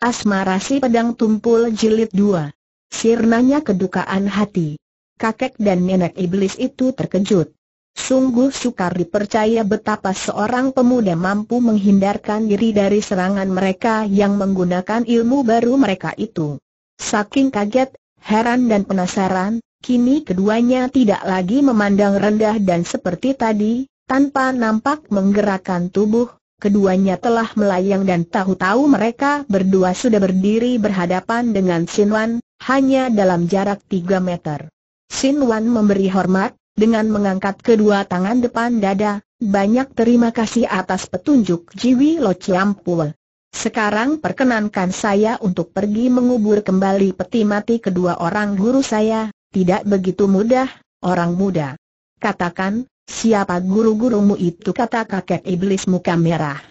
Asmara si pedang tumpul jilid 2. Sirnanya kedukaan hati. Kakek dan nenek iblis itu terkejut. Sungguh sukar dipercaya betapa seorang pemuda mampu menghindarkan diri dari serangan mereka yang menggunakan ilmu baru mereka itu. Saking kaget, heran dan penasaran, kini keduanya tidak lagi memandang rendah dan seperti tadi, tanpa nampak menggerakkan tubuh, keduanya telah melayang dan tahu-tahu mereka berdua sudah berdiri berhadapan dengan Sin Wan, hanya dalam jarak tiga meter. Sin Wan memberi hormat, dengan mengangkat kedua tangan depan dada, banyak terima kasih atas petunjuk Jiwi Lo Chiampul. Sekarang perkenankan saya untuk pergi mengubur kembali peti mati kedua orang guru saya, tidak begitu mudah, orang muda. Katakan, Siapa guru-gurumu itu kata kakek iblis muka merah.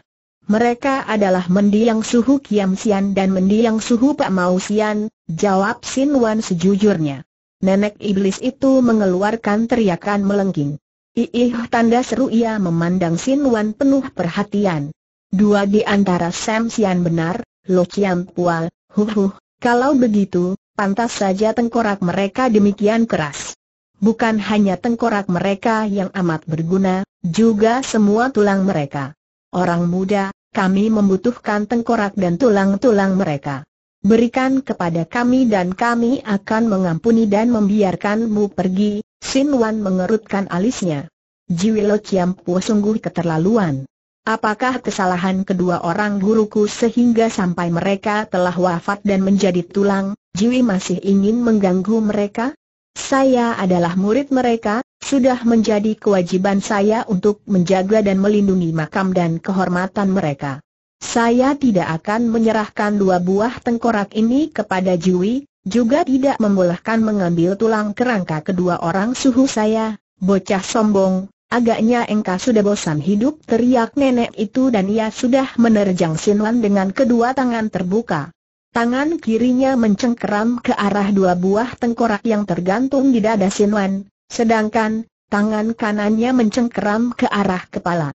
Mereka adalah mendiang suhu Kiam Sian dan mendiang suhu Pak Mau Sian, jawab Sin Wan sejujurnya. Nenek iblis itu mengeluarkan teriakan melengking. Iih tanda seru ia memandang Sin Wan penuh perhatian. Dua di antara Sam Sian benar, Lo Kiam Pual, huh huh, kalau begitu, pantas saja tengkorak mereka demikian keras. Bukan hanya tengkorak mereka yang amat berguna, juga semua tulang mereka. Orang muda, kami membutuhkan tengkorak dan tulang-tulang mereka. Berikan kepada kami dan kami akan mengampuni dan membiarkanmu pergi, Sin Wan mengerutkan alisnya. Jiwilo Chiampu sungguh keterlaluan. Apakah kesalahan kedua orang guruku sehingga sampai mereka telah wafat dan menjadi tulang, Jiwi masih ingin mengganggu mereka? Saya adalah murid mereka, sudah menjadi kewajiban saya untuk menjaga dan melindungi makam dan kehormatan mereka. Saya tidak akan menyerahkan dua buah tengkorak ini kepada Jui, juga tidak membolehkan mengambil tulang kerangka kedua orang suhu saya, bocah sombong, agaknya engkau sudah bosan hidup teriak nenek itu dan ia sudah menerjang Sinwan dengan kedua tangan terbuka. Tangan kirinya mencengkeram ke arah dua buah tengkorak yang tergantung di dada Wan, sedangkan tangan kanannya mencengkeram ke arah kepala.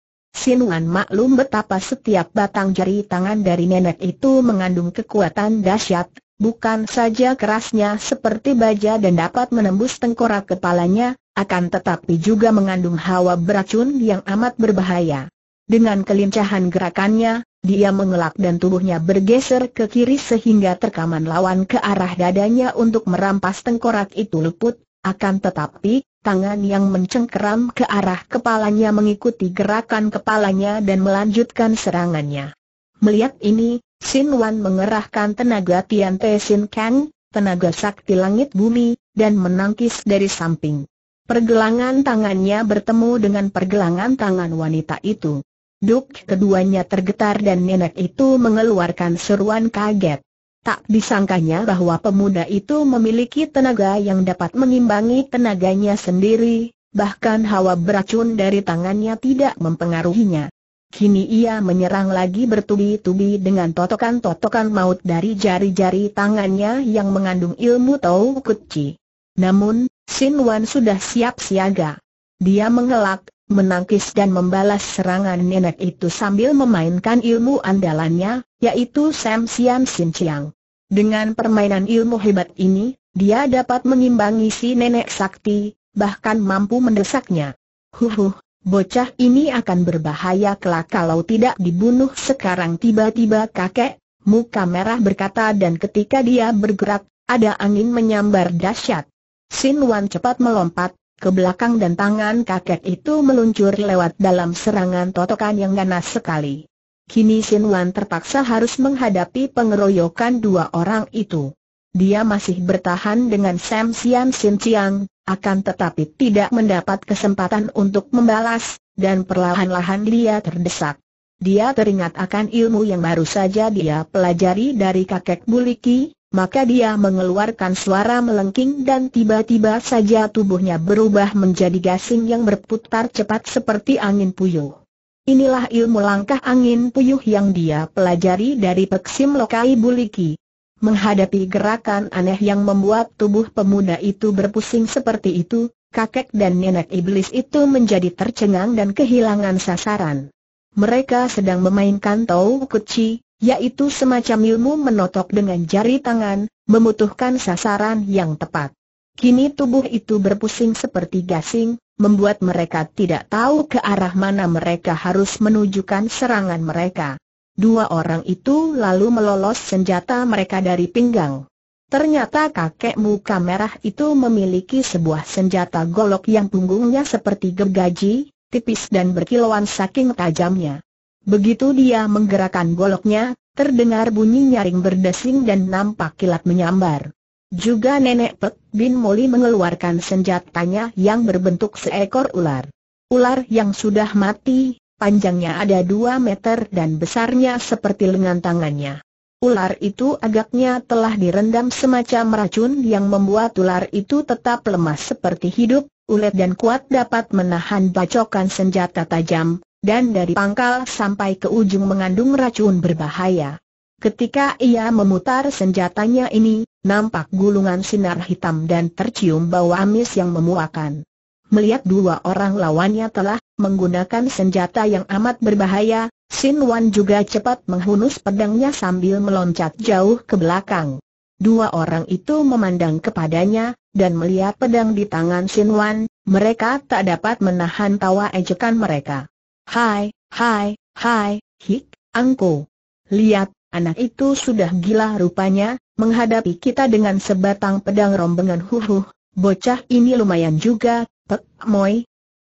Wan maklum betapa setiap batang jari tangan dari nenek itu mengandung kekuatan dahsyat, bukan saja kerasnya seperti baja dan dapat menembus tengkorak kepalanya, akan tetapi juga mengandung hawa beracun yang amat berbahaya. Dengan kelincahan gerakannya, dia mengelak dan tubuhnya bergeser ke kiri sehingga terkaman lawan ke arah dadanya untuk merampas tengkorak itu luput, akan tetapi, tangan yang mencengkeram ke arah kepalanya mengikuti gerakan kepalanya dan melanjutkan serangannya. Melihat ini, Sin Wan mengerahkan tenaga Tian Te Sin Kang, tenaga sakti langit bumi, dan menangkis dari samping. Pergelangan tangannya bertemu dengan pergelangan tangan wanita itu. Duk keduanya tergetar dan nenek itu mengeluarkan seruan kaget. Tak disangkanya bahwa pemuda itu memiliki tenaga yang dapat mengimbangi tenaganya sendiri, bahkan hawa beracun dari tangannya tidak mempengaruhinya. Kini ia menyerang lagi bertubi-tubi dengan totokan-totokan maut dari jari-jari tangannya yang mengandung ilmu Tau Kutci. Namun, Sin Wan sudah siap siaga. Dia mengelak, menangkis dan membalas serangan nenek itu sambil memainkan ilmu andalannya, yaitu Sam Sian Sin Chiang. Dengan permainan ilmu hebat ini, dia dapat mengimbangi si nenek sakti, bahkan mampu mendesaknya. Huhuh, bocah ini akan berbahaya kelak kalau tidak dibunuh sekarang tiba-tiba kakek, muka merah berkata dan ketika dia bergerak, ada angin menyambar dahsyat. Sin Wan cepat melompat, ke belakang dan tangan kakek itu meluncur lewat dalam serangan totokan yang ganas sekali. Kini Sin Wan terpaksa harus menghadapi pengeroyokan dua orang itu. Dia masih bertahan dengan Sam Sian Sin Chiang, akan tetapi tidak mendapat kesempatan untuk membalas, dan perlahan-lahan dia terdesak. Dia teringat akan ilmu yang baru saja dia pelajari dari kakek Buliki, maka dia mengeluarkan suara melengking dan tiba-tiba saja tubuhnya berubah menjadi gasing yang berputar cepat seperti angin puyuh. Inilah ilmu langkah angin puyuh yang dia pelajari dari Peksim Lokai Buliki. Menghadapi gerakan aneh yang membuat tubuh pemuda itu berpusing seperti itu, kakek dan nenek iblis itu menjadi tercengang dan kehilangan sasaran. Mereka sedang memainkan tau kuci, yaitu semacam ilmu menotok dengan jari tangan, membutuhkan sasaran yang tepat. Kini tubuh itu berpusing seperti gasing, membuat mereka tidak tahu ke arah mana mereka harus menunjukkan serangan mereka. Dua orang itu lalu melolos senjata mereka dari pinggang. Ternyata kakek muka merah itu memiliki sebuah senjata golok yang punggungnya seperti gergaji, tipis dan berkilauan saking tajamnya. Begitu dia menggerakkan goloknya, terdengar bunyi nyaring berdesing dan nampak kilat menyambar. Juga nenek Pek Bin Moli mengeluarkan senjatanya yang berbentuk seekor ular. Ular yang sudah mati, panjangnya ada dua meter dan besarnya seperti lengan tangannya. Ular itu agaknya telah direndam semacam racun yang membuat ular itu tetap lemas seperti hidup, ulet dan kuat dapat menahan bacokan senjata tajam, dan dari pangkal sampai ke ujung mengandung racun berbahaya. Ketika ia memutar senjatanya ini, nampak gulungan sinar hitam dan tercium bau amis yang memuakan. Melihat dua orang lawannya telah menggunakan senjata yang amat berbahaya, Sin Wan juga cepat menghunus pedangnya sambil meloncat jauh ke belakang. Dua orang itu memandang kepadanya, dan melihat pedang di tangan Sin Wan, mereka tak dapat menahan tawa ejekan mereka. Hai, hai, hai, hik, angko. Lihat, anak itu sudah gila rupanya, menghadapi kita dengan sebatang pedang rombongan huhuh. Bocah ini lumayan juga, pek, moi.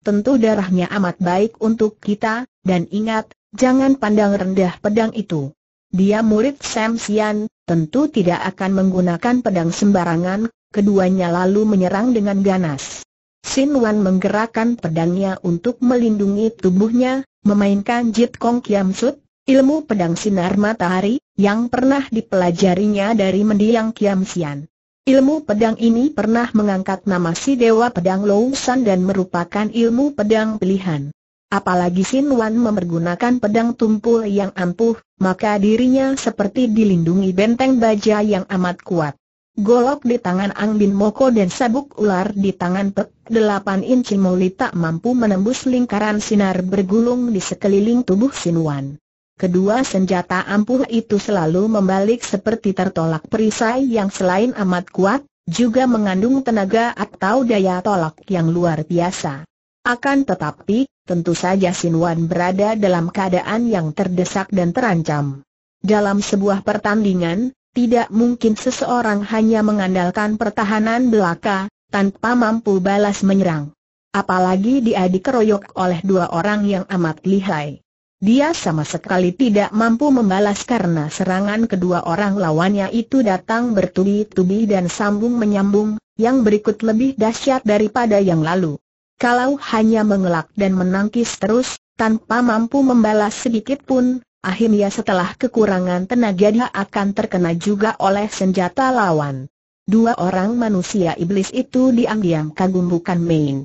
Tentu darahnya amat baik untuk kita, dan ingat, jangan pandang rendah pedang itu. Dia murid Sam Sian, tentu tidak akan menggunakan pedang sembarangan, keduanya lalu menyerang dengan ganas. Sin Wan menggerakkan pedangnya untuk melindungi tubuhnya, memainkan Jit Kong Kiam Sut, ilmu pedang sinar matahari, yang pernah dipelajarinya dari mendiang Kiam Sian. Ilmu pedang ini pernah mengangkat nama si Dewa Pedang Lousan dan merupakan ilmu pedang pilihan. Apalagi Sin Wan memergunakan pedang tumpul yang ampuh, maka dirinya seperti dilindungi benteng baja yang amat kuat golok di tangan Ang Bin Moko dan sabuk ular di tangan Pek. Delapan inci Moli tak mampu menembus lingkaran sinar bergulung di sekeliling tubuh Sinuan. Kedua senjata ampuh itu selalu membalik seperti tertolak perisai yang selain amat kuat, juga mengandung tenaga atau daya tolak yang luar biasa. Akan tetapi, tentu saja Sinuan berada dalam keadaan yang terdesak dan terancam. Dalam sebuah pertandingan, tidak mungkin seseorang hanya mengandalkan pertahanan belaka, tanpa mampu balas menyerang. Apalagi dia dikeroyok oleh dua orang yang amat lihai. Dia sama sekali tidak mampu membalas karena serangan kedua orang lawannya itu datang bertubi-tubi dan sambung menyambung, yang berikut lebih dahsyat daripada yang lalu. Kalau hanya mengelak dan menangkis terus, tanpa mampu membalas sedikit pun, Akhirnya setelah kekurangan tenaga dia akan terkena juga oleh senjata lawan. Dua orang manusia iblis itu diam-diam kagum bukan main.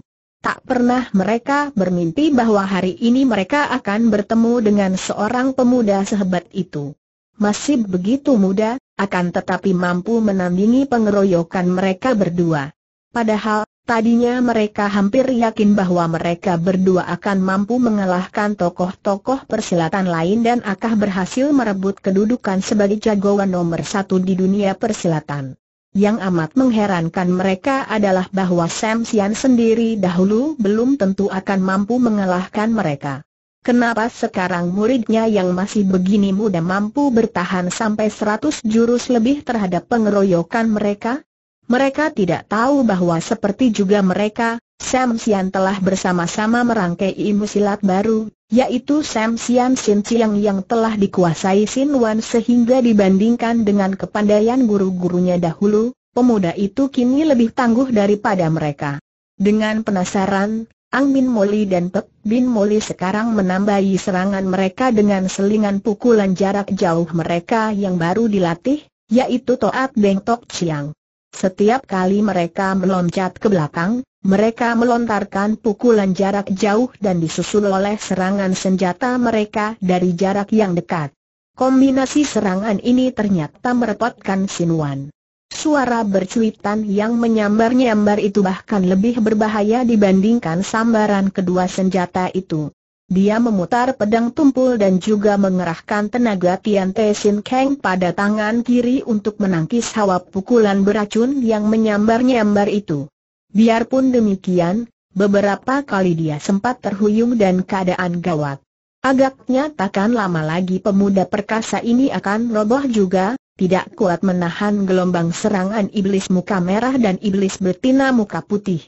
Tak pernah mereka bermimpi bahwa hari ini mereka akan bertemu dengan seorang pemuda sehebat itu. Masih begitu muda, akan tetapi mampu menandingi pengeroyokan mereka berdua. Padahal, Tadinya mereka hampir yakin bahwa mereka berdua akan mampu mengalahkan tokoh-tokoh persilatan lain dan akan berhasil merebut kedudukan sebagai jagoan nomor satu di dunia persilatan. Yang amat mengherankan mereka adalah bahwa Sam Sian sendiri dahulu belum tentu akan mampu mengalahkan mereka. Kenapa sekarang muridnya yang masih begini muda mampu bertahan sampai 100 jurus lebih terhadap pengeroyokan mereka? Mereka tidak tahu bahwa seperti juga mereka, Sam Sian telah bersama-sama merangkai ilmu silat baru, yaitu Sam Sian Sin Chiang yang telah dikuasai Sin Wan sehingga dibandingkan dengan kepandaian guru-gurunya dahulu, pemuda itu kini lebih tangguh daripada mereka. Dengan penasaran, Ang Bin Moli dan Pek Bin Moli sekarang menambahi serangan mereka dengan selingan pukulan jarak jauh mereka yang baru dilatih, yaitu Toat Beng Tok Chiang. Setiap kali mereka meloncat ke belakang, mereka melontarkan pukulan jarak jauh dan disusul oleh serangan senjata mereka dari jarak yang dekat. Kombinasi serangan ini ternyata merepotkan Sinuan. Suara bercuitan yang menyambar-nyambar itu bahkan lebih berbahaya dibandingkan sambaran kedua senjata itu. Dia memutar pedang tumpul dan juga mengerahkan tenaga Tian Te Sin Kang pada tangan kiri untuk menangkis hawa pukulan beracun yang menyambar-nyambar itu. Biarpun demikian, beberapa kali dia sempat terhuyung dan keadaan gawat. Agaknya takkan lama lagi pemuda perkasa ini akan roboh juga, tidak kuat menahan gelombang serangan iblis muka merah dan iblis betina muka putih.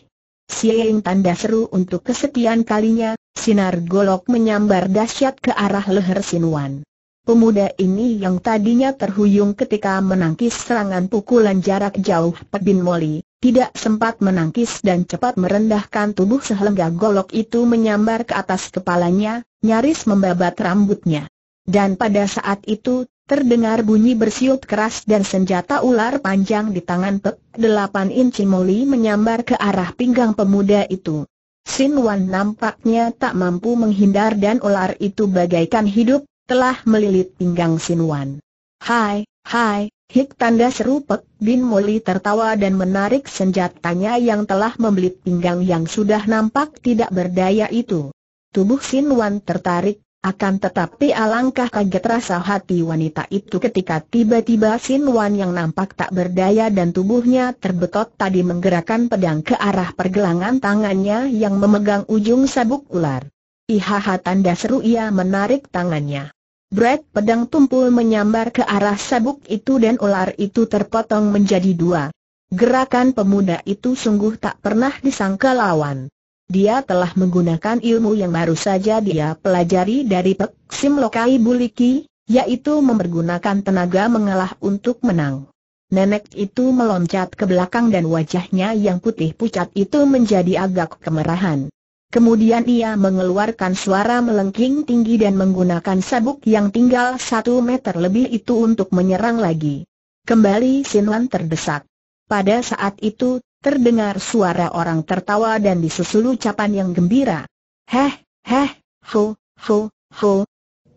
Sieng tanda seru untuk kesekian kalinya, sinar golok menyambar dahsyat ke arah leher Sinuan. Pemuda ini yang tadinya terhuyung ketika menangkis serangan pukulan jarak jauh Pebin Moli, tidak sempat menangkis dan cepat merendahkan tubuh sehelengga golok itu menyambar ke atas kepalanya, nyaris membabat rambutnya. Dan pada saat itu, Terdengar bunyi bersiut keras dan senjata ular panjang di tangan Pek Delapan inci Moli menyambar ke arah pinggang pemuda itu. Sin Wan nampaknya tak mampu menghindar dan ular itu bagaikan hidup, telah melilit pinggang Sin Wan. Hai, hai, hik tanda seru Pek Bin Moli tertawa dan menarik senjatanya yang telah membelit pinggang yang sudah nampak tidak berdaya itu. Tubuh Sin Wan tertarik akan tetapi alangkah kaget rasa hati wanita itu ketika tiba-tiba Sin Wan yang nampak tak berdaya dan tubuhnya terbetot tadi menggerakkan pedang ke arah pergelangan tangannya yang memegang ujung sabuk ular. Ihaha tanda seru ia menarik tangannya. Brek pedang tumpul menyambar ke arah sabuk itu dan ular itu terpotong menjadi dua. Gerakan pemuda itu sungguh tak pernah disangka lawan dia telah menggunakan ilmu yang baru saja dia pelajari dari Pek Sim Lokai Buliki, yaitu mempergunakan tenaga mengalah untuk menang. Nenek itu meloncat ke belakang dan wajahnya yang putih pucat itu menjadi agak kemerahan. Kemudian ia mengeluarkan suara melengking tinggi dan menggunakan sabuk yang tinggal satu meter lebih itu untuk menyerang lagi. Kembali Sinwan terdesak. Pada saat itu, Terdengar suara orang tertawa dan disusul ucapan yang gembira. Heh, heh, ho, ho, ho.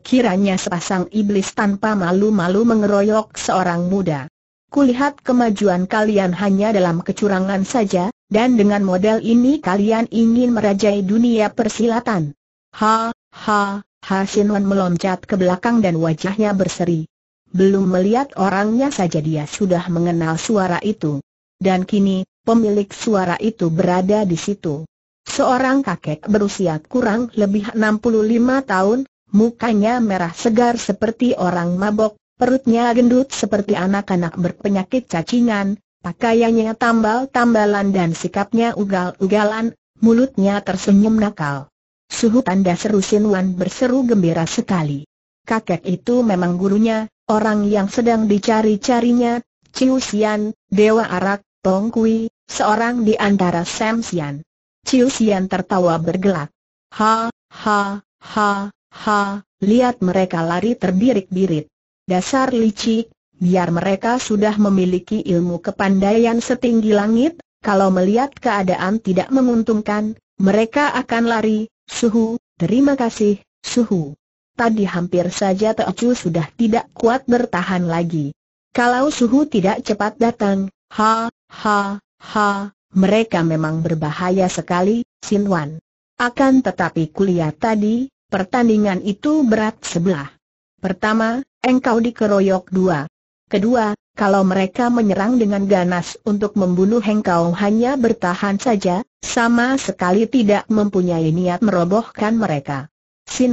Kiranya sepasang iblis tanpa malu-malu mengeroyok seorang muda. Kulihat kemajuan kalian hanya dalam kecurangan saja, dan dengan model ini kalian ingin merajai dunia persilatan. Ha, ha, ha Sinwan meloncat ke belakang dan wajahnya berseri. Belum melihat orangnya saja dia sudah mengenal suara itu. Dan kini, pemilik suara itu berada di situ. Seorang kakek berusia kurang lebih 65 tahun, mukanya merah segar seperti orang mabok, perutnya gendut seperti anak-anak berpenyakit cacingan, pakaiannya tambal-tambalan dan sikapnya ugal-ugalan, mulutnya tersenyum nakal. Suhu tanda seru Sinwan berseru gembira sekali. Kakek itu memang gurunya, orang yang sedang dicari-carinya, Ciusian, Dewa Arak, Tong Kui, Seorang di antara Sam Sian. Chiu Sian tertawa bergelak. Ha, ha, ha, ha, lihat mereka lari terbirik-birit. Dasar licik, biar mereka sudah memiliki ilmu kepandaian setinggi langit, kalau melihat keadaan tidak menguntungkan, mereka akan lari, suhu, terima kasih, suhu. Tadi hampir saja Teochu sudah tidak kuat bertahan lagi. Kalau suhu tidak cepat datang, ha, ha, Ha, mereka memang berbahaya sekali, Wan. Akan tetapi kuliah tadi, pertandingan itu berat sebelah. Pertama, engkau dikeroyok dua. Kedua, kalau mereka menyerang dengan ganas untuk membunuh engkau hanya bertahan saja, sama sekali tidak mempunyai niat merobohkan mereka.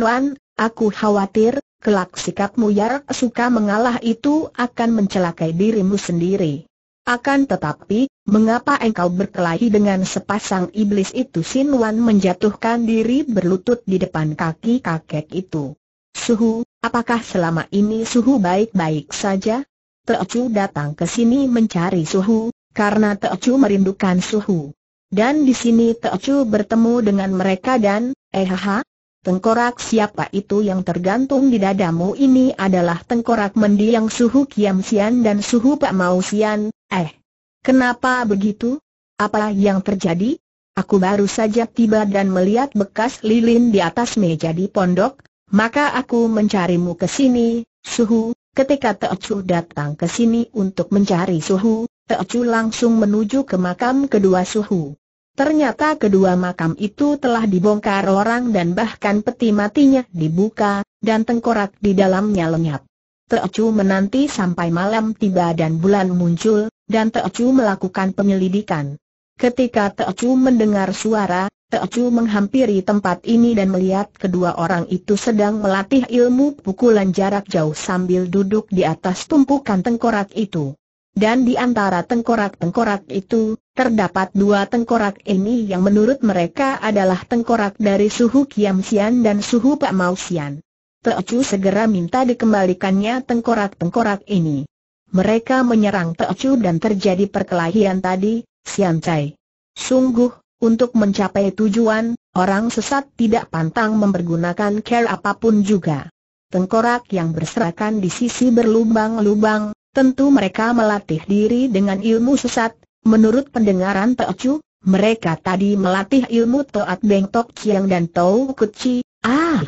Wan, aku khawatir, kelak sikapmu yang suka mengalah itu akan mencelakai dirimu sendiri. Akan tetapi, mengapa engkau berkelahi dengan sepasang iblis itu Sin Wan menjatuhkan diri berlutut di depan kaki kakek itu. Suhu, apakah selama ini Suhu baik-baik saja? Teocu datang ke sini mencari Suhu, karena Teocu merindukan Suhu. Dan di sini Teocu bertemu dengan mereka dan, eh ha, Tengkorak siapa itu yang tergantung di dadamu ini adalah tengkorak mendiang suhu Kiam Sian dan suhu Pak Mau Sian, Eh, kenapa begitu? Apa yang terjadi? Aku baru saja tiba dan melihat bekas lilin di atas meja di pondok, maka aku mencarimu ke sini, Suhu. Ketika Teocu datang ke sini untuk mencari Suhu, Teocu langsung menuju ke makam kedua Suhu. Ternyata kedua makam itu telah dibongkar orang dan bahkan peti matinya dibuka, dan tengkorak di dalamnya lenyap. Teocu menanti sampai malam tiba dan bulan muncul, dan Teocu melakukan penyelidikan. Ketika Teocu mendengar suara, Teocu menghampiri tempat ini dan melihat kedua orang itu sedang melatih ilmu pukulan jarak jauh sambil duduk di atas tumpukan tengkorak itu. Dan di antara tengkorak-tengkorak itu, terdapat dua tengkorak ini yang menurut mereka adalah tengkorak dari suhu Kiam Sian dan suhu Pak Mau Sian. Teocu segera minta dikembalikannya tengkorak-tengkorak ini mereka menyerang Teocu dan terjadi perkelahian tadi, Sian Cai. Sungguh, untuk mencapai tujuan, orang sesat tidak pantang mempergunakan care apapun juga. Tengkorak yang berserakan di sisi berlubang-lubang, tentu mereka melatih diri dengan ilmu sesat. Menurut pendengaran Teocu, mereka tadi melatih ilmu Toat Beng Tok Chiang dan Tau Kut Ah,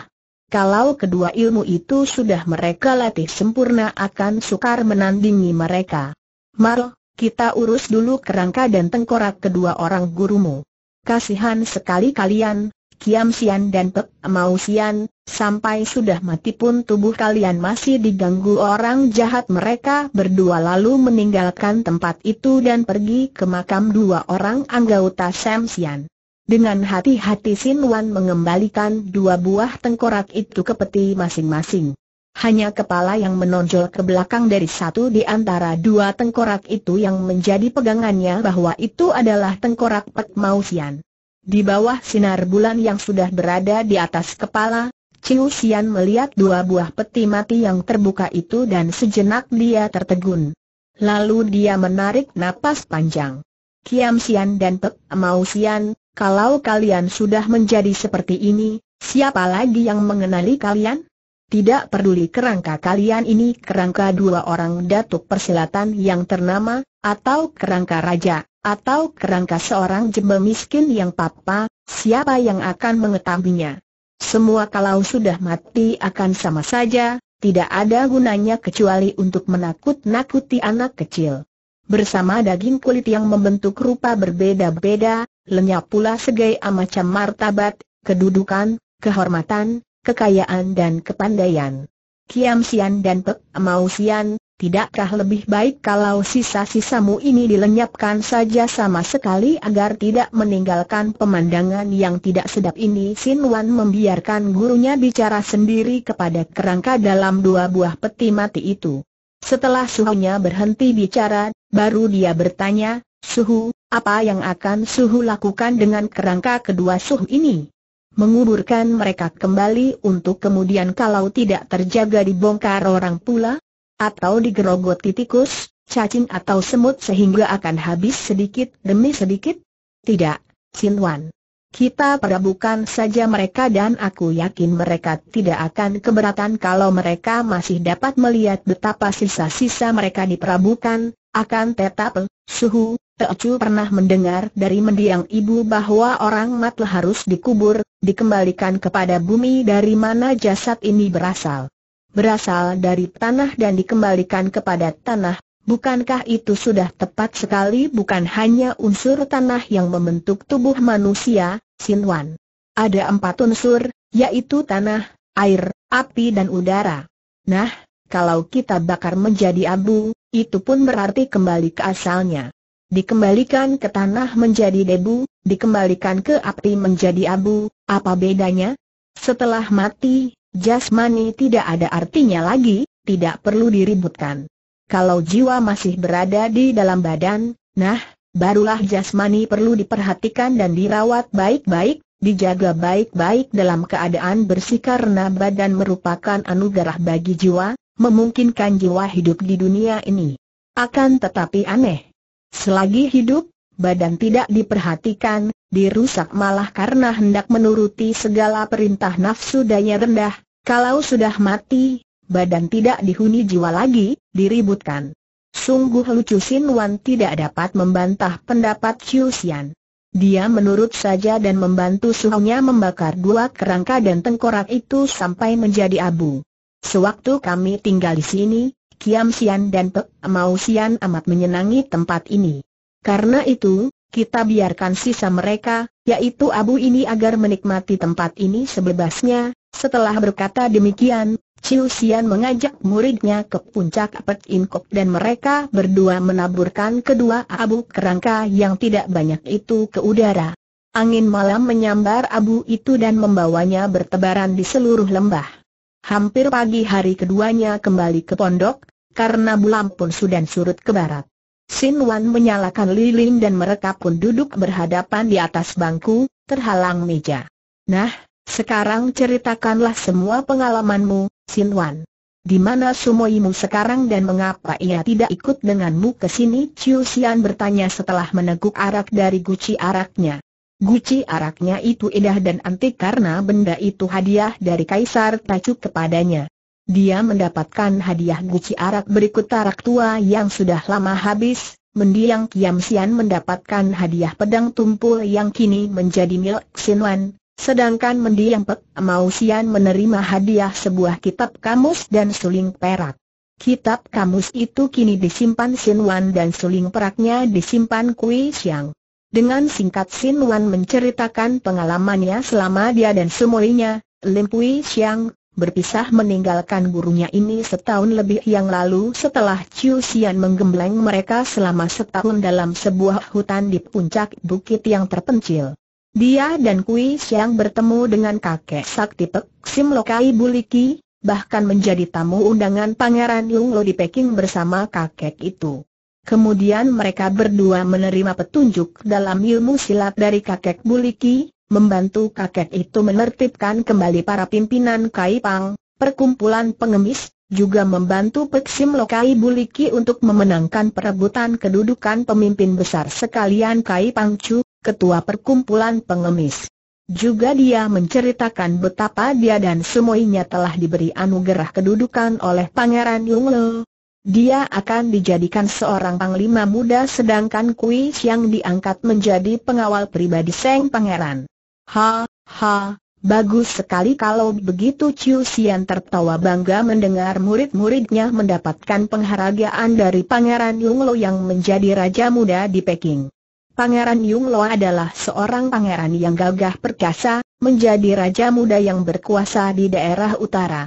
kalau kedua ilmu itu sudah mereka latih sempurna akan sukar menandingi mereka. Maro, kita urus dulu kerangka dan tengkorak kedua orang gurumu. Kasihan sekali kalian, Kiam Sian dan Pek Mau Sian, sampai sudah mati pun tubuh kalian masih diganggu orang jahat mereka berdua lalu meninggalkan tempat itu dan pergi ke makam dua orang anggota Sam Sian. Dengan hati-hati Sin Wan mengembalikan dua buah tengkorak itu ke peti masing-masing. Hanya kepala yang menonjol ke belakang dari satu di antara dua tengkorak itu yang menjadi pegangannya bahwa itu adalah tengkorak Pek Mausian. Di bawah sinar bulan yang sudah berada di atas kepala, Ciu Xian melihat dua buah peti mati yang terbuka itu dan sejenak dia tertegun. Lalu dia menarik napas panjang. Kiam Xian dan Pek Mausian, kalau kalian sudah menjadi seperti ini, siapa lagi yang mengenali kalian? Tidak peduli kerangka kalian ini kerangka dua orang datuk persilatan yang ternama, atau kerangka raja, atau kerangka seorang jembe miskin yang papa, siapa yang akan mengetahuinya? Semua kalau sudah mati akan sama saja, tidak ada gunanya kecuali untuk menakut-nakuti anak kecil. Bersama daging kulit yang membentuk rupa berbeda-beda, lenyap pula segai amacam martabat, kedudukan, kehormatan, kekayaan dan kepandaian. Kiam Sian dan Pek Mau Sian, tidakkah lebih baik kalau sisa-sisamu ini dilenyapkan saja sama sekali agar tidak meninggalkan pemandangan yang tidak sedap ini? Sin Wan membiarkan gurunya bicara sendiri kepada kerangka dalam dua buah peti mati itu. Setelah suhunya berhenti bicara, baru dia bertanya, Suhu, apa yang akan Suhu lakukan dengan kerangka kedua Suhu ini? Menguburkan mereka kembali untuk kemudian kalau tidak terjaga dibongkar orang pula? Atau digerogoti tikus, cacing atau semut sehingga akan habis sedikit demi sedikit? Tidak, Sinwan. Kita perabukan saja mereka dan aku yakin mereka tidak akan keberatan kalau mereka masih dapat melihat betapa sisa-sisa mereka diperabukan, akan tetap Suhu, Teocu pernah mendengar dari mendiang ibu bahwa orang mati harus dikubur, dikembalikan kepada bumi dari mana jasad ini berasal. Berasal dari tanah dan dikembalikan kepada tanah, bukankah itu sudah tepat sekali bukan hanya unsur tanah yang membentuk tubuh manusia, Wan. Ada empat unsur, yaitu tanah, air, api dan udara. Nah, kalau kita bakar menjadi abu, itu pun berarti kembali ke asalnya. Dikembalikan ke tanah menjadi debu, dikembalikan ke api menjadi abu, apa bedanya? Setelah mati, jasmani tidak ada artinya lagi, tidak perlu diributkan. Kalau jiwa masih berada di dalam badan, nah, barulah jasmani perlu diperhatikan dan dirawat baik-baik, dijaga baik-baik dalam keadaan bersih karena badan merupakan anugerah bagi jiwa, memungkinkan jiwa hidup di dunia ini. Akan tetapi aneh. Selagi hidup, badan tidak diperhatikan, dirusak malah karena hendak menuruti segala perintah nafsu daya rendah, kalau sudah mati, badan tidak dihuni jiwa lagi, diributkan. Sungguh lucu Sin Wan tidak dapat membantah pendapat Chiu Xian. Dia menurut saja dan membantu suhunya membakar dua kerangka dan tengkorak itu sampai menjadi abu. Sewaktu kami tinggal di sini, Kiam Sian dan Pek Mau Sian amat menyenangi tempat ini. Karena itu, kita biarkan sisa mereka, yaitu abu ini agar menikmati tempat ini sebebasnya. Setelah berkata demikian, Chiu Sian mengajak muridnya ke puncak In Kok dan mereka berdua menaburkan kedua abu kerangka yang tidak banyak itu ke udara. Angin malam menyambar abu itu dan membawanya bertebaran di seluruh lembah. Hampir pagi hari keduanya kembali ke pondok, karena bulan pun sudah surut ke barat. Sin Wan menyalakan lilin dan mereka pun duduk berhadapan di atas bangku, terhalang meja. Nah, sekarang ceritakanlah semua pengalamanmu, Sin Wan. Di mana sumoimu sekarang dan mengapa ia tidak ikut denganmu ke sini? Chiu Xian bertanya setelah meneguk arak dari guci araknya. Guci araknya itu indah dan antik karena benda itu hadiah dari Kaisar Tacu kepadanya. Dia mendapatkan hadiah guci arak berikut arak tua yang sudah lama habis, mendiang Kiam Sian mendapatkan hadiah pedang tumpul yang kini menjadi milik Wan, sedangkan mendiang Pek Mau Sian menerima hadiah sebuah kitab kamus dan suling perak. Kitab kamus itu kini disimpan Wan dan suling peraknya disimpan Kui Siang. Dengan singkat Sin Wan menceritakan pengalamannya selama dia dan semuanya, Lim Pui Xiang, berpisah meninggalkan gurunya ini setahun lebih yang lalu setelah Chiu Xian menggembleng mereka selama setahun dalam sebuah hutan di puncak bukit yang terpencil. Dia dan Kui Siang bertemu dengan kakek sakti Pek Sim Lokai Buliki, bahkan menjadi tamu undangan Pangeran Lung Lo di Peking bersama kakek itu. Kemudian mereka berdua menerima petunjuk dalam ilmu silat dari kakek Buliki, membantu kakek itu menertibkan kembali para pimpinan Kaipang, perkumpulan pengemis, juga membantu Peksim Lokai Buliki untuk memenangkan perebutan kedudukan pemimpin besar sekalian Kaipang Chu, ketua perkumpulan pengemis. Juga dia menceritakan betapa dia dan semuanya telah diberi anugerah kedudukan oleh Pangeran Yung Lo, dia akan dijadikan seorang panglima muda sedangkan Kui Siang diangkat menjadi pengawal pribadi Seng Pangeran. Ha, ha, bagus sekali kalau begitu Chiu Sian tertawa bangga mendengar murid-muridnya mendapatkan penghargaan dari Pangeran Yung Lo yang menjadi raja muda di Peking. Pangeran Yung Lo adalah seorang pangeran yang gagah perkasa, menjadi raja muda yang berkuasa di daerah utara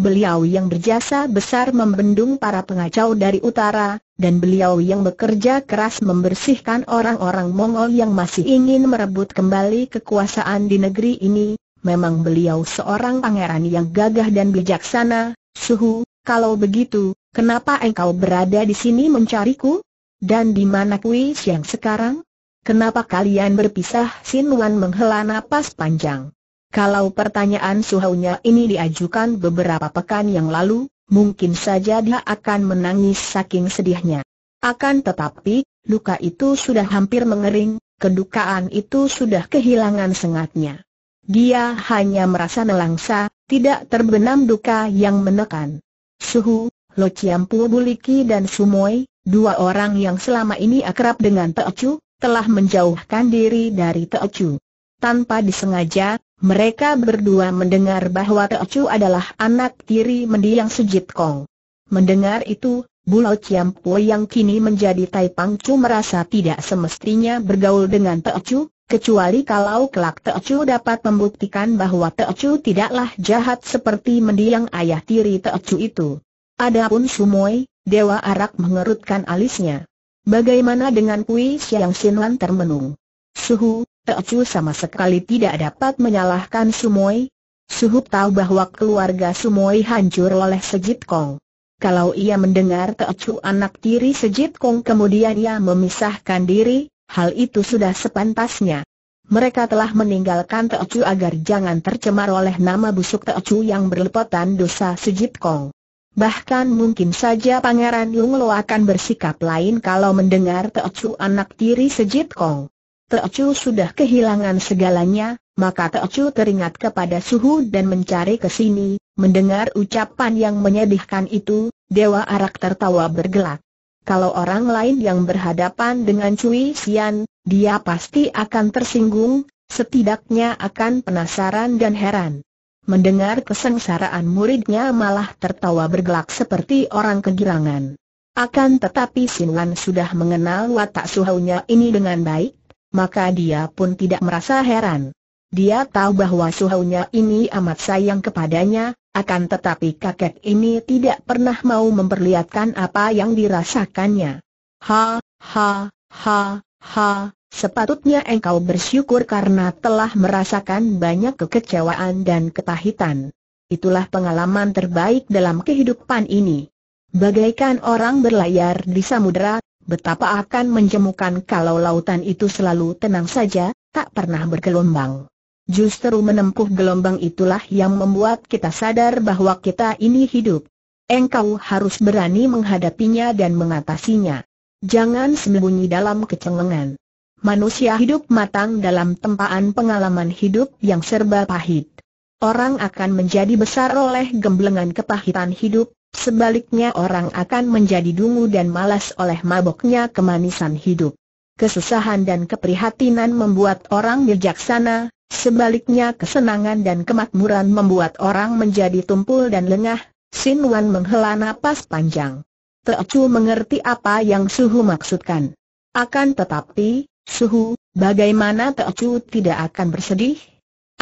beliau yang berjasa besar membendung para pengacau dari utara, dan beliau yang bekerja keras membersihkan orang-orang Mongol yang masih ingin merebut kembali kekuasaan di negeri ini, memang beliau seorang pangeran yang gagah dan bijaksana, suhu, kalau begitu, kenapa engkau berada di sini mencariku? Dan di mana Kui yang sekarang? Kenapa kalian berpisah? Sin menghela napas panjang. Kalau pertanyaan suhunya ini diajukan beberapa pekan yang lalu, mungkin saja dia akan menangis saking sedihnya. Akan tetapi, luka itu sudah hampir mengering, kedukaan itu sudah kehilangan sengatnya. Dia hanya merasa nelangsa, tidak terbenam duka yang menekan. Suhu, Lo Chiampu Buliki dan Sumoy, dua orang yang selama ini akrab dengan Teocu, telah menjauhkan diri dari Teocu. Tanpa disengaja, mereka berdua mendengar bahwa Teochu adalah anak tiri mendiang Sujit Kong. Mendengar itu, Bulau Ciampu yang kini menjadi Tai Pang Chu merasa tidak semestinya bergaul dengan Teochu, kecuali kalau kelak Teochu dapat membuktikan bahwa Teochu tidaklah jahat seperti mendiang ayah tiri Teochu itu. Adapun Sumoy, Dewa Arak mengerutkan alisnya. Bagaimana dengan Kui Siang Sinlan termenung? Suhu, Teocu sama sekali tidak dapat menyalahkan Sumoi. Suhub tahu bahwa keluarga Sumoi hancur oleh Sejit Kong. Kalau ia mendengar Teocu anak tiri Sejit Kong kemudian ia memisahkan diri, hal itu sudah sepantasnya. Mereka telah meninggalkan Teocu agar jangan tercemar oleh nama busuk Teocu yang berlepotan dosa Sejit Kong. Bahkan mungkin saja Pangeran Yung Lo akan bersikap lain kalau mendengar Teocu anak tiri Sejit Kong. Teocu sudah kehilangan segalanya, maka Teocu teringat kepada suhu dan mencari ke sini, mendengar ucapan yang menyedihkan itu, Dewa Arak tertawa bergelak. Kalau orang lain yang berhadapan dengan Cui Sian, dia pasti akan tersinggung, setidaknya akan penasaran dan heran. Mendengar kesengsaraan muridnya malah tertawa bergelak seperti orang kegirangan. Akan tetapi Sinlan sudah mengenal watak suhunya ini dengan baik, maka dia pun tidak merasa heran. Dia tahu bahwa suhunya ini amat sayang kepadanya, akan tetapi kakek ini tidak pernah mau memperlihatkan apa yang dirasakannya. Ha, ha, ha, ha, sepatutnya engkau bersyukur karena telah merasakan banyak kekecewaan dan ketahitan. Itulah pengalaman terbaik dalam kehidupan ini. Bagaikan orang berlayar di samudera, betapa akan menjemukan kalau lautan itu selalu tenang saja, tak pernah bergelombang. Justru menempuh gelombang itulah yang membuat kita sadar bahwa kita ini hidup. Engkau harus berani menghadapinya dan mengatasinya. Jangan sembunyi dalam kecengengan. Manusia hidup matang dalam tempaan pengalaman hidup yang serba pahit. Orang akan menjadi besar oleh gemblengan kepahitan hidup, Sebaliknya orang akan menjadi dungu dan malas oleh maboknya kemanisan hidup. Kesusahan dan keprihatinan membuat orang bijaksana, sebaliknya kesenangan dan kemakmuran membuat orang menjadi tumpul dan lengah. Sin Wan menghela napas panjang. Teocu mengerti apa yang Suhu maksudkan. Akan tetapi, Suhu, bagaimana Teocu tidak akan bersedih?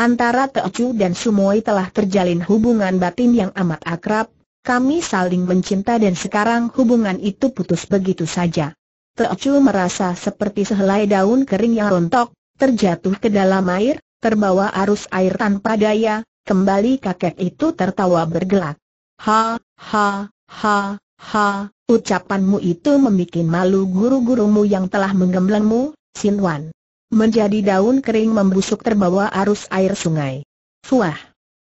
Antara Teocu dan Sumoi telah terjalin hubungan batin yang amat akrab, kami saling mencinta dan sekarang hubungan itu putus begitu saja. Teocu merasa seperti sehelai daun kering yang rontok, terjatuh ke dalam air, terbawa arus air tanpa daya, kembali kakek itu tertawa bergelak. Ha, ha, ha, ha, ucapanmu itu membuat malu guru-gurumu yang telah menggemblengmu, Wan. Menjadi daun kering membusuk terbawa arus air sungai. Fuah!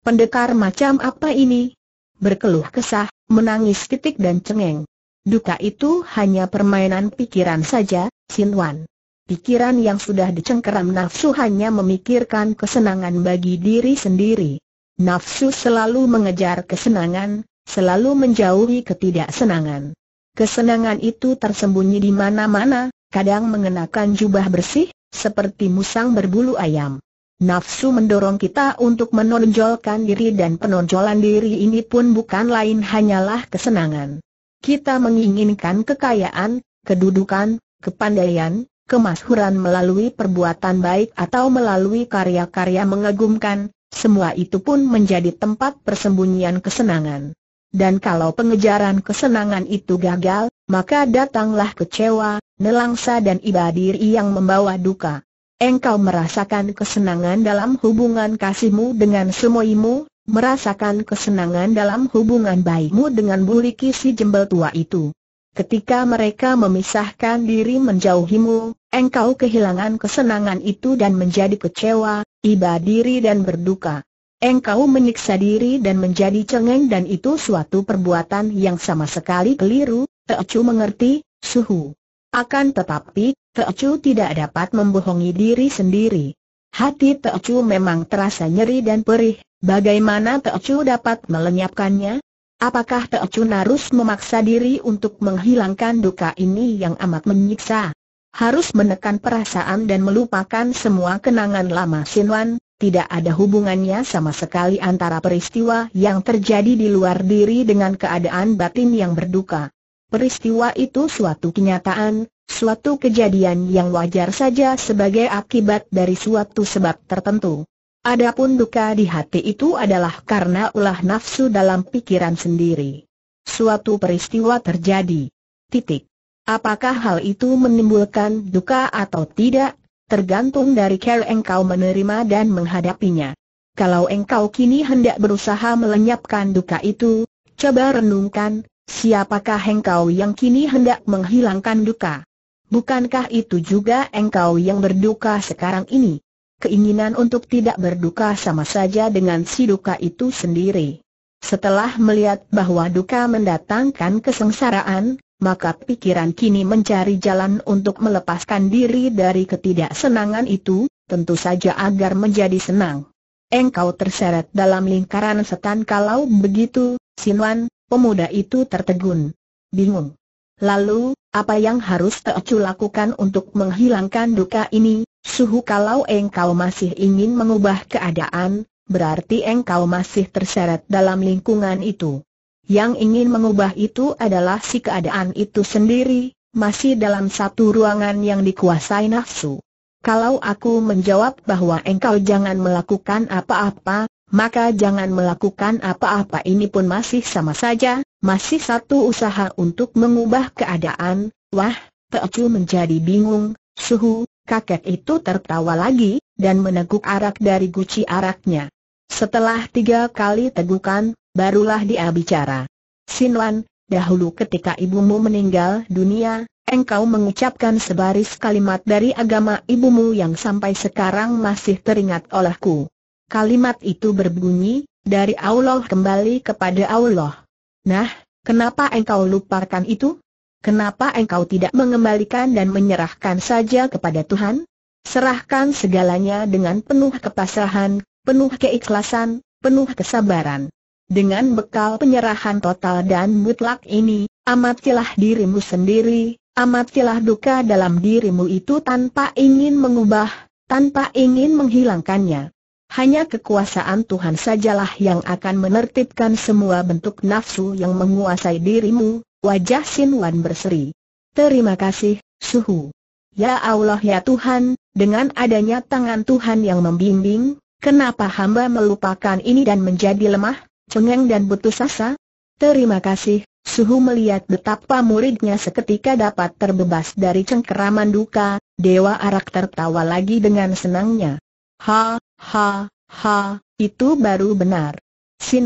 Pendekar macam apa ini? berkeluh kesah, menangis titik dan cengeng. Duka itu hanya permainan pikiran saja, Sin Wan. Pikiran yang sudah dicengkeram nafsu hanya memikirkan kesenangan bagi diri sendiri. Nafsu selalu mengejar kesenangan, selalu menjauhi ketidaksenangan. Kesenangan itu tersembunyi di mana-mana, kadang mengenakan jubah bersih, seperti musang berbulu ayam. Nafsu mendorong kita untuk menonjolkan diri dan penonjolan diri ini pun bukan lain hanyalah kesenangan. Kita menginginkan kekayaan, kedudukan, kepandaian, kemasyhuran melalui perbuatan baik atau melalui karya-karya mengagumkan, semua itu pun menjadi tempat persembunyian kesenangan. Dan kalau pengejaran kesenangan itu gagal, maka datanglah kecewa, nelangsa dan ibadiri yang membawa duka. Engkau merasakan kesenangan dalam hubungan kasihmu dengan semuimu, merasakan kesenangan dalam hubungan baikmu dengan buliki si jembel tua itu. Ketika mereka memisahkan diri menjauhimu, engkau kehilangan kesenangan itu dan menjadi kecewa, iba diri dan berduka. Engkau menyiksa diri dan menjadi cengeng dan itu suatu perbuatan yang sama sekali keliru, Teocu mengerti, suhu. Akan tetapi, Teocu tidak dapat membohongi diri sendiri. Hati Teocu memang terasa nyeri dan perih, bagaimana Teocu dapat melenyapkannya? Apakah Teocu harus memaksa diri untuk menghilangkan duka ini yang amat menyiksa? Harus menekan perasaan dan melupakan semua kenangan lama Sinwan, tidak ada hubungannya sama sekali antara peristiwa yang terjadi di luar diri dengan keadaan batin yang berduka. Peristiwa itu suatu kenyataan, suatu kejadian yang wajar saja sebagai akibat dari suatu sebab tertentu. Adapun duka di hati itu adalah karena ulah nafsu dalam pikiran sendiri. Suatu peristiwa terjadi. Titik. Apakah hal itu menimbulkan duka atau tidak, tergantung dari cara engkau menerima dan menghadapinya. Kalau engkau kini hendak berusaha melenyapkan duka itu, coba renungkan, siapakah engkau yang kini hendak menghilangkan duka? Bukankah itu juga engkau yang berduka sekarang ini? Keinginan untuk tidak berduka sama saja dengan si duka itu sendiri. Setelah melihat bahwa duka mendatangkan kesengsaraan, maka pikiran kini mencari jalan untuk melepaskan diri dari ketidaksenangan itu, tentu saja agar menjadi senang. Engkau terseret dalam lingkaran setan kalau begitu, Sinwan, pemuda itu tertegun. Bingung. Lalu, apa yang harus Teocu lakukan untuk menghilangkan duka ini? Suhu kalau engkau masih ingin mengubah keadaan, berarti engkau masih terseret dalam lingkungan itu. Yang ingin mengubah itu adalah si keadaan itu sendiri, masih dalam satu ruangan yang dikuasai nafsu. Kalau aku menjawab bahwa engkau jangan melakukan apa-apa, maka jangan melakukan apa-apa ini pun masih sama saja, masih satu usaha untuk mengubah keadaan, wah, Teocu menjadi bingung, suhu, kakek itu tertawa lagi, dan meneguk arak dari guci araknya. Setelah tiga kali tegukan, barulah dia bicara. Sinwan, dahulu ketika ibumu meninggal dunia, engkau mengucapkan sebaris kalimat dari agama ibumu yang sampai sekarang masih teringat olehku. Kalimat itu berbunyi, dari Allah kembali kepada Allah. Nah, kenapa engkau lupakan itu? Kenapa engkau tidak mengembalikan dan menyerahkan saja kepada Tuhan? Serahkan segalanya dengan penuh kepasrahan, penuh keikhlasan, penuh kesabaran. Dengan bekal penyerahan total dan mutlak ini, amatilah dirimu sendiri, amatilah duka dalam dirimu itu tanpa ingin mengubah, tanpa ingin menghilangkannya. Hanya kekuasaan Tuhan sajalah yang akan menertibkan semua bentuk nafsu yang menguasai dirimu, wajah Sin Wan berseri. Terima kasih, Suhu. Ya Allah ya Tuhan, dengan adanya tangan Tuhan yang membimbing, kenapa hamba melupakan ini dan menjadi lemah, cengeng dan putus asa? Terima kasih, Suhu melihat betapa muridnya seketika dapat terbebas dari cengkeraman duka, Dewa Arak tertawa lagi dengan senangnya. Ha, ha, ha, itu baru benar.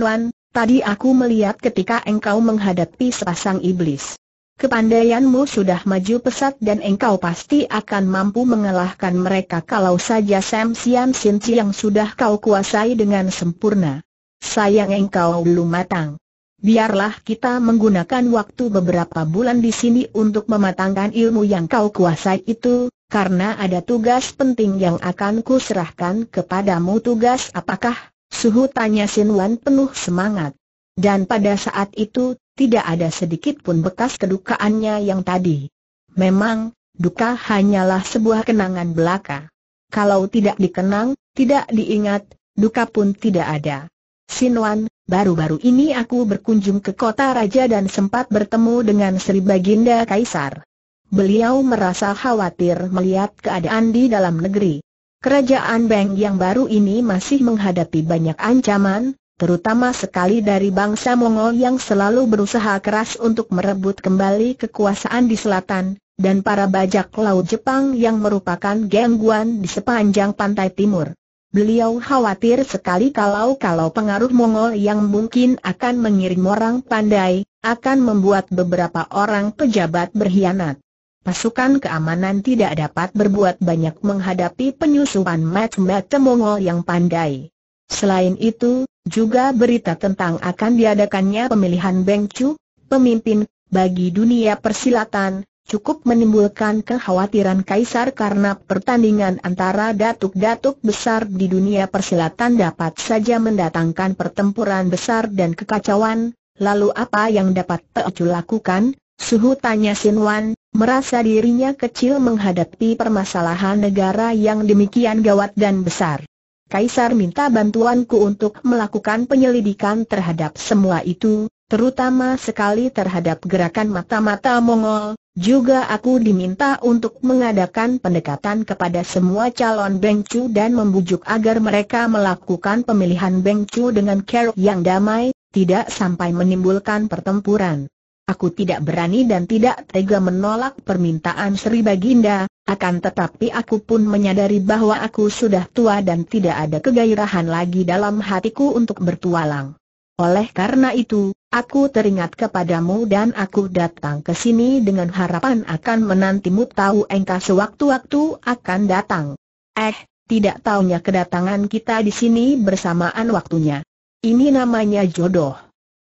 Wan, tadi aku melihat ketika engkau menghadapi sepasang iblis. Kepandaianmu sudah maju pesat dan engkau pasti akan mampu mengalahkan mereka kalau saja Sam Siam Sin yang sudah kau kuasai dengan sempurna. Sayang engkau belum matang. Biarlah kita menggunakan waktu beberapa bulan di sini untuk mematangkan ilmu yang kau kuasai itu, karena ada tugas penting yang akan kuserahkan kepadamu tugas apakah? Suhu tanya Sin Wan penuh semangat. Dan pada saat itu, tidak ada sedikit pun bekas kedukaannya yang tadi. Memang, duka hanyalah sebuah kenangan belaka. Kalau tidak dikenang, tidak diingat, duka pun tidak ada. Sin Wan, baru-baru ini aku berkunjung ke kota raja dan sempat bertemu dengan Sri Baginda Kaisar beliau merasa khawatir melihat keadaan di dalam negeri. Kerajaan Beng yang baru ini masih menghadapi banyak ancaman, terutama sekali dari bangsa Mongol yang selalu berusaha keras untuk merebut kembali kekuasaan di selatan, dan para bajak laut Jepang yang merupakan gangguan di sepanjang pantai timur. Beliau khawatir sekali kalau-kalau pengaruh Mongol yang mungkin akan mengirim orang pandai, akan membuat beberapa orang pejabat berkhianat pasukan keamanan tidak dapat berbuat banyak menghadapi penyusupan mat-mat Mongol yang pandai. Selain itu, juga berita tentang akan diadakannya pemilihan Beng Chu, pemimpin, bagi dunia persilatan, cukup menimbulkan kekhawatiran kaisar karena pertandingan antara datuk-datuk besar di dunia persilatan dapat saja mendatangkan pertempuran besar dan kekacauan, lalu apa yang dapat Chu lakukan? Suhu tanya Wan merasa dirinya kecil menghadapi permasalahan negara yang demikian gawat dan besar. Kaisar minta bantuanku untuk melakukan penyelidikan terhadap semua itu, terutama sekali terhadap gerakan mata-mata Mongol, juga aku diminta untuk mengadakan pendekatan kepada semua calon Bengcu dan membujuk agar mereka melakukan pemilihan Bengcu dengan keruk yang damai, tidak sampai menimbulkan pertempuran. Aku tidak berani dan tidak tega menolak permintaan Sri Baginda, akan tetapi aku pun menyadari bahwa aku sudah tua dan tidak ada kegairahan lagi dalam hatiku untuk bertualang. Oleh karena itu, aku teringat kepadamu dan aku datang ke sini dengan harapan akan menantimu tahu engkau sewaktu-waktu akan datang. Eh, tidak taunya kedatangan kita di sini bersamaan waktunya. Ini namanya jodoh.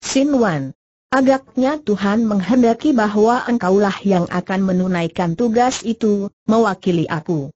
Sin Wan, Agaknya Tuhan menghendaki bahwa engkaulah yang akan menunaikan tugas itu, mewakili aku.